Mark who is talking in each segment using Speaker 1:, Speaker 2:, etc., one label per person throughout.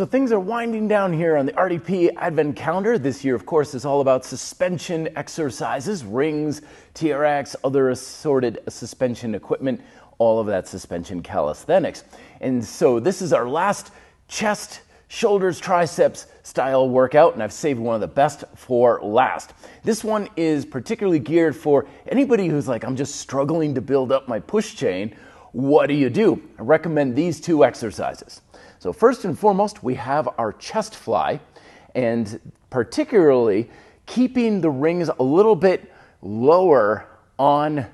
Speaker 1: So things are winding down here on the RDP Advent calendar. This year, of course, is all about suspension exercises, rings, TRX, other assorted suspension equipment, all of that suspension calisthenics. And so this is our last chest, shoulders, triceps style workout, and I've saved one of the best for last. This one is particularly geared for anybody who's like, I'm just struggling to build up my push chain what do you do? I recommend these two exercises. So, first and foremost, we have our chest fly, and particularly keeping the rings a little bit lower on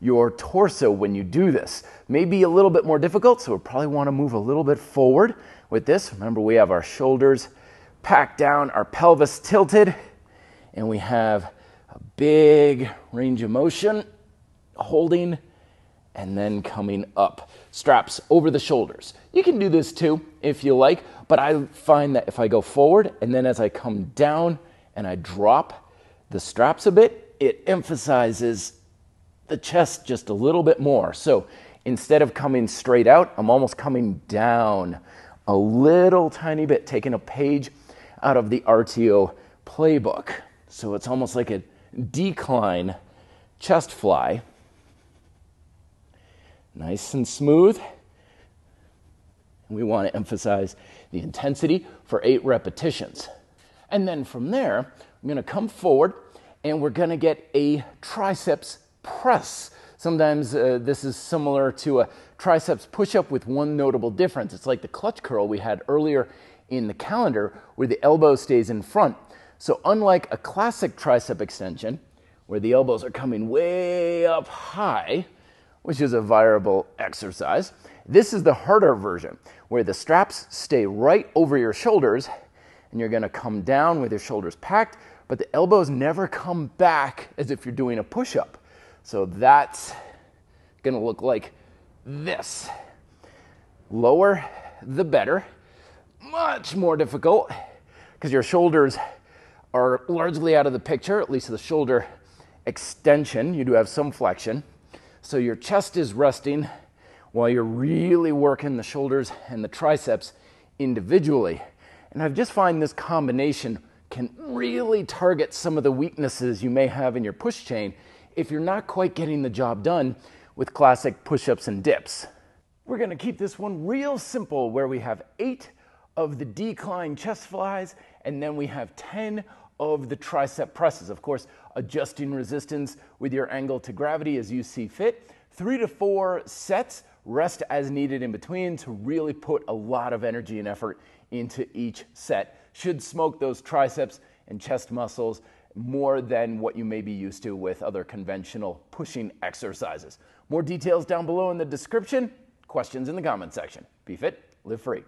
Speaker 1: your torso when you do this. Maybe a little bit more difficult, so we'll probably want to move a little bit forward with this. Remember, we have our shoulders packed down, our pelvis tilted, and we have a big range of motion holding and then coming up. Straps over the shoulders. You can do this too if you like, but I find that if I go forward and then as I come down and I drop the straps a bit, it emphasizes the chest just a little bit more. So instead of coming straight out, I'm almost coming down a little tiny bit, taking a page out of the RTO playbook. So it's almost like a decline chest fly nice and smooth. We want to emphasize the intensity for eight repetitions. And then from there, I'm going to come forward and we're going to get a triceps press. Sometimes uh, this is similar to a triceps push up with one notable difference. It's like the clutch curl we had earlier in the calendar where the elbow stays in front. So, unlike a classic tricep extension where the elbows are coming way up high, which is a variable exercise. This is the harder version, where the straps stay right over your shoulders, and you're gonna come down with your shoulders packed, but the elbows never come back as if you're doing a push-up. So that's gonna look like this. Lower, the better. Much more difficult, because your shoulders are largely out of the picture, at least the shoulder extension. You do have some flexion. So your chest is resting while you're really working the shoulders and the triceps individually. And I've just find this combination can really target some of the weaknesses you may have in your push chain if you're not quite getting the job done with classic push-ups and dips. We're gonna keep this one real simple where we have eight of the decline chest flies and then we have 10 of the tricep presses. Of course, adjusting resistance with your angle to gravity as you see fit. Three to four sets, rest as needed in between to really put a lot of energy and effort into each set. Should smoke those triceps and chest muscles more than what you may be used to with other conventional pushing exercises. More details down below in the description. Questions in the comment section. Be fit, live free.